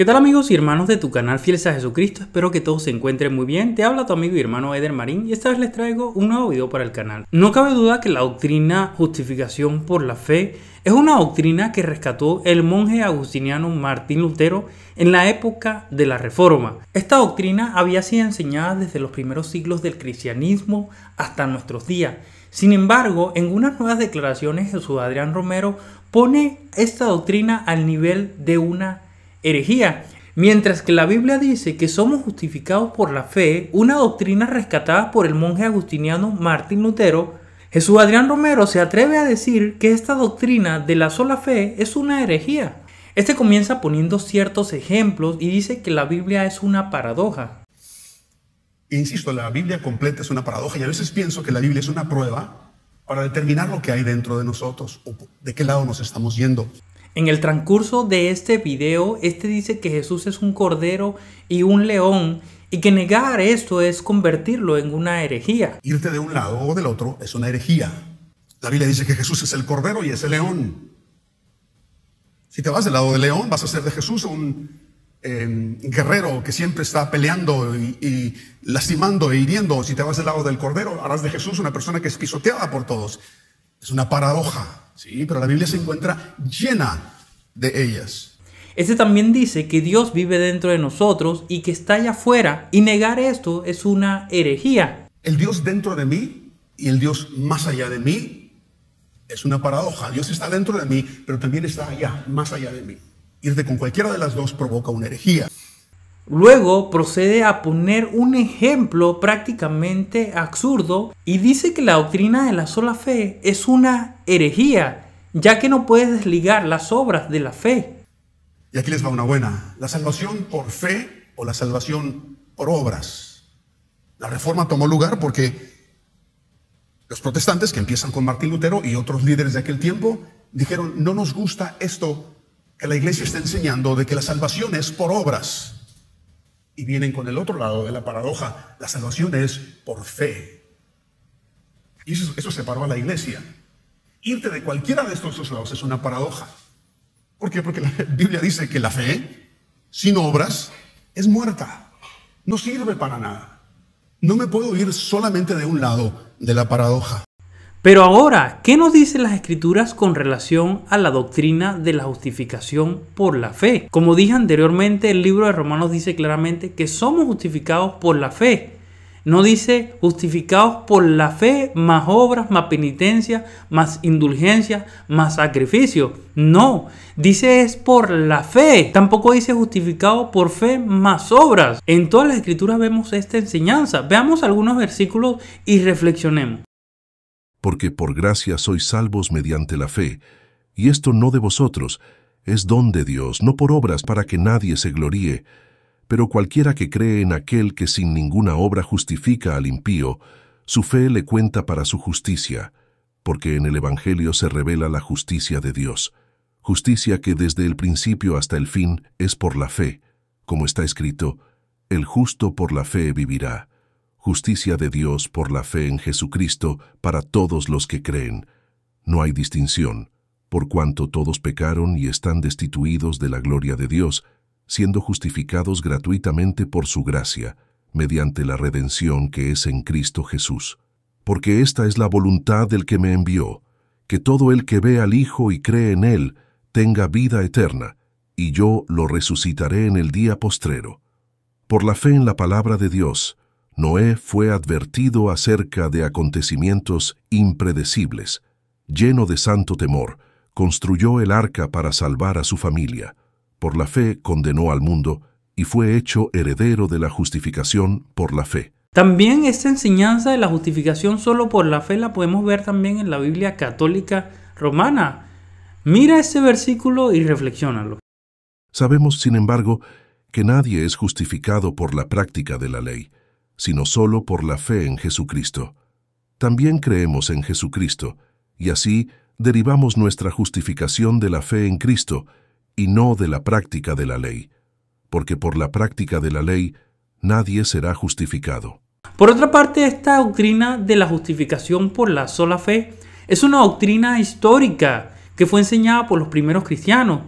¿Qué tal amigos y hermanos de tu canal Fieles a Jesucristo? Espero que todos se encuentren muy bien. Te habla tu amigo y hermano Eder Marín y esta vez les traigo un nuevo video para el canal. No cabe duda que la doctrina justificación por la fe es una doctrina que rescató el monje agustiniano Martín Lutero en la época de la Reforma. Esta doctrina había sido enseñada desde los primeros siglos del cristianismo hasta nuestros días. Sin embargo, en unas nuevas declaraciones Jesús Adrián Romero pone esta doctrina al nivel de una herejía. Mientras que la Biblia dice que somos justificados por la fe, una doctrina rescatada por el monje agustiniano Martín Lutero, Jesús Adrián Romero se atreve a decir que esta doctrina de la sola fe es una herejía. Este comienza poniendo ciertos ejemplos y dice que la Biblia es una paradoja. Insisto, la Biblia completa es una paradoja y a veces pienso que la Biblia es una prueba para determinar lo que hay dentro de nosotros o de qué lado nos estamos yendo. En el transcurso de este video, este dice que Jesús es un cordero y un león y que negar esto es convertirlo en una herejía. Irte de un lado o del otro es una herejía. La Biblia dice que Jesús es el cordero y es el león. Si te vas del lado del león, vas a ser de Jesús un em, guerrero que siempre está peleando y, y lastimando e hiriendo. Si te vas del lado del cordero, harás de Jesús una persona que es pisoteada por todos. Es una paradoja. Sí, pero la Biblia se encuentra llena de ellas. Este también dice que Dios vive dentro de nosotros y que está allá afuera, y negar esto es una herejía. El Dios dentro de mí y el Dios más allá de mí es una paradoja. Dios está dentro de mí, pero también está allá, más allá de mí. Irte con cualquiera de las dos provoca una herejía. Luego procede a poner un ejemplo prácticamente absurdo y dice que la doctrina de la sola fe es una herejía, ya que no puedes desligar las obras de la fe. Y aquí les va una buena. La salvación por fe o la salvación por obras. La reforma tomó lugar porque los protestantes, que empiezan con Martín Lutero y otros líderes de aquel tiempo, dijeron, no nos gusta esto que la iglesia está enseñando de que la salvación es por obras y vienen con el otro lado de la paradoja. La salvación es por fe. Y eso, separó a la iglesia. Irte de cualquiera de estos dos lados es una paradoja. ¿Por qué? Porque la Biblia dice que la fe sin obras es muerta. No sirve para nada. No me puedo ir solamente de un lado de la paradoja. Pero ahora, ¿qué nos dicen las escrituras con relación a la doctrina de la justificación por la fe? Como dije anteriormente, el libro de Romanos dice claramente que somos justificados por la fe. No dice justificados por la fe, más obras, más penitencia, más indulgencia, más sacrificio. No, dice es por la fe. Tampoco dice justificado por fe más obras. En todas las escrituras vemos esta enseñanza. Veamos algunos versículos y reflexionemos porque por gracia sois salvos mediante la fe, y esto no de vosotros, es don de Dios, no por obras para que nadie se gloríe, pero cualquiera que cree en aquel que sin ninguna obra justifica al impío, su fe le cuenta para su justicia, porque en el Evangelio se revela la justicia de Dios, justicia que desde el principio hasta el fin es por la fe, como está escrito, el justo por la fe vivirá justicia de Dios por la fe en Jesucristo para todos los que creen. No hay distinción, por cuanto todos pecaron y están destituidos de la gloria de Dios, siendo justificados gratuitamente por su gracia, mediante la redención que es en Cristo Jesús. Porque esta es la voluntad del que me envió, que todo el que ve al Hijo y cree en Él tenga vida eterna, y yo lo resucitaré en el día postrero. Por la fe en la palabra de Dios, Noé fue advertido acerca de acontecimientos impredecibles. Lleno de santo temor, construyó el arca para salvar a su familia. Por la fe condenó al mundo y fue hecho heredero de la justificación por la fe. También esta enseñanza de la justificación solo por la fe la podemos ver también en la Biblia católica romana. Mira este versículo y reflexiónalo. Sabemos, sin embargo, que nadie es justificado por la práctica de la ley sino solo por la fe en Jesucristo. También creemos en Jesucristo, y así derivamos nuestra justificación de la fe en Cristo y no de la práctica de la ley, porque por la práctica de la ley nadie será justificado. Por otra parte, esta doctrina de la justificación por la sola fe es una doctrina histórica que fue enseñada por los primeros cristianos.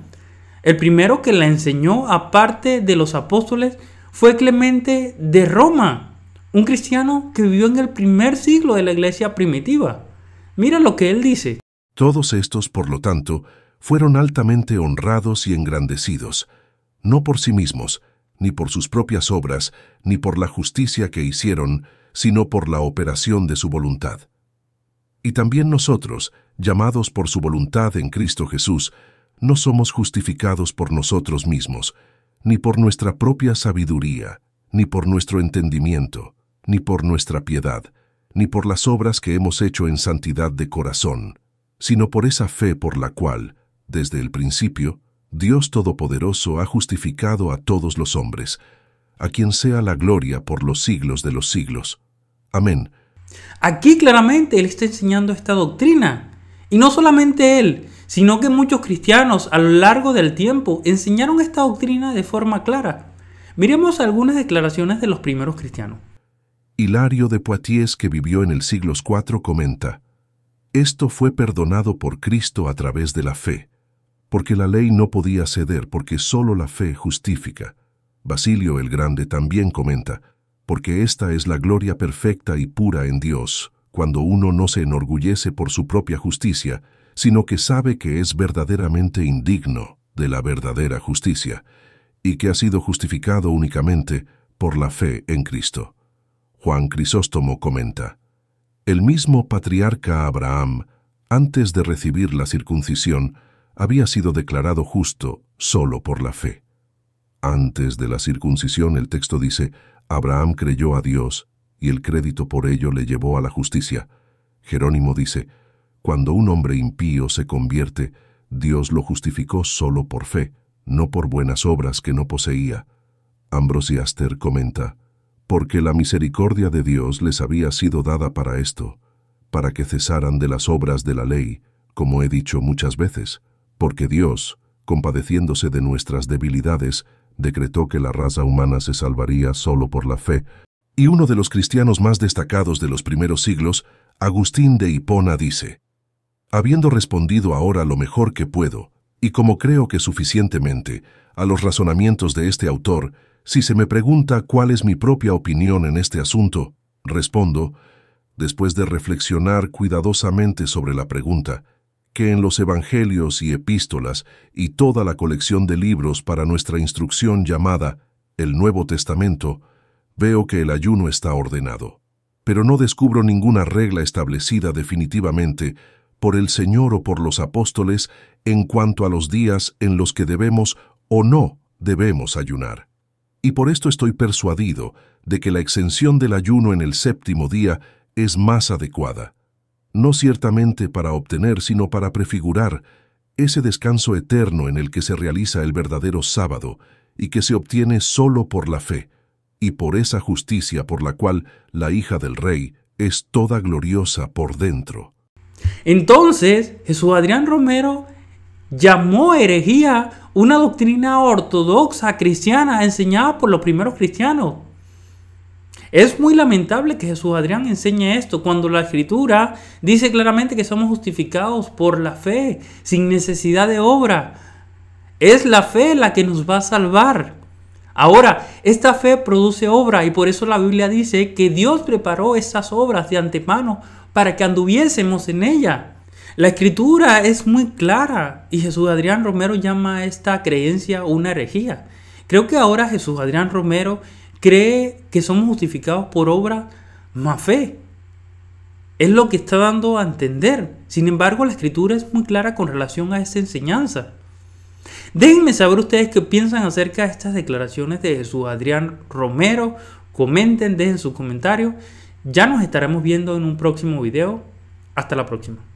El primero que la enseñó, aparte de los apóstoles, fue Clemente de Roma. Un cristiano que vivió en el primer siglo de la iglesia primitiva. Mira lo que él dice. Todos estos, por lo tanto, fueron altamente honrados y engrandecidos, no por sí mismos, ni por sus propias obras, ni por la justicia que hicieron, sino por la operación de su voluntad. Y también nosotros, llamados por su voluntad en Cristo Jesús, no somos justificados por nosotros mismos, ni por nuestra propia sabiduría, ni por nuestro entendimiento, ni por nuestra piedad, ni por las obras que hemos hecho en santidad de corazón, sino por esa fe por la cual, desde el principio, Dios Todopoderoso ha justificado a todos los hombres, a quien sea la gloria por los siglos de los siglos. Amén. Aquí claramente Él está enseñando esta doctrina. Y no solamente Él, sino que muchos cristianos a lo largo del tiempo enseñaron esta doctrina de forma clara. Miremos algunas declaraciones de los primeros cristianos. Hilario de Poitiers, que vivió en el siglo IV, comenta, Esto fue perdonado por Cristo a través de la fe, porque la ley no podía ceder porque sólo la fe justifica. Basilio el Grande también comenta, porque esta es la gloria perfecta y pura en Dios, cuando uno no se enorgullece por su propia justicia, sino que sabe que es verdaderamente indigno de la verdadera justicia, y que ha sido justificado únicamente por la fe en Cristo. Juan Crisóstomo comenta, el mismo patriarca Abraham, antes de recibir la circuncisión, había sido declarado justo solo por la fe. Antes de la circuncisión, el texto dice, Abraham creyó a Dios y el crédito por ello le llevó a la justicia. Jerónimo dice, cuando un hombre impío se convierte, Dios lo justificó solo por fe, no por buenas obras que no poseía. Ambrosiaster comenta, porque la misericordia de Dios les había sido dada para esto, para que cesaran de las obras de la ley, como he dicho muchas veces, porque Dios, compadeciéndose de nuestras debilidades, decretó que la raza humana se salvaría solo por la fe. Y uno de los cristianos más destacados de los primeros siglos, Agustín de Hipona, dice, Habiendo respondido ahora lo mejor que puedo, y como creo que suficientemente, a los razonamientos de este autor, si se me pregunta cuál es mi propia opinión en este asunto, respondo, después de reflexionar cuidadosamente sobre la pregunta, que en los evangelios y epístolas y toda la colección de libros para nuestra instrucción llamada el Nuevo Testamento, veo que el ayuno está ordenado. Pero no descubro ninguna regla establecida definitivamente por el Señor o por los apóstoles en cuanto a los días en los que debemos o no debemos ayunar. Y por esto estoy persuadido de que la exención del ayuno en el séptimo día es más adecuada, no ciertamente para obtener, sino para prefigurar ese descanso eterno en el que se realiza el verdadero sábado y que se obtiene solo por la fe y por esa justicia por la cual la hija del rey es toda gloriosa por dentro. Entonces, Jesús Adrián Romero llamó herejía una doctrina ortodoxa cristiana enseñada por los primeros cristianos. Es muy lamentable que Jesús Adrián enseñe esto cuando la escritura dice claramente que somos justificados por la fe, sin necesidad de obra. Es la fe la que nos va a salvar. Ahora, esta fe produce obra y por eso la Biblia dice que Dios preparó esas obras de antemano para que anduviésemos en ella. La escritura es muy clara y Jesús Adrián Romero llama a esta creencia una herejía. Creo que ahora Jesús Adrián Romero cree que somos justificados por obra más fe. Es lo que está dando a entender. Sin embargo, la escritura es muy clara con relación a esta enseñanza. Déjenme saber ustedes qué piensan acerca de estas declaraciones de Jesús Adrián Romero. Comenten, dejen sus comentarios. Ya nos estaremos viendo en un próximo video. Hasta la próxima.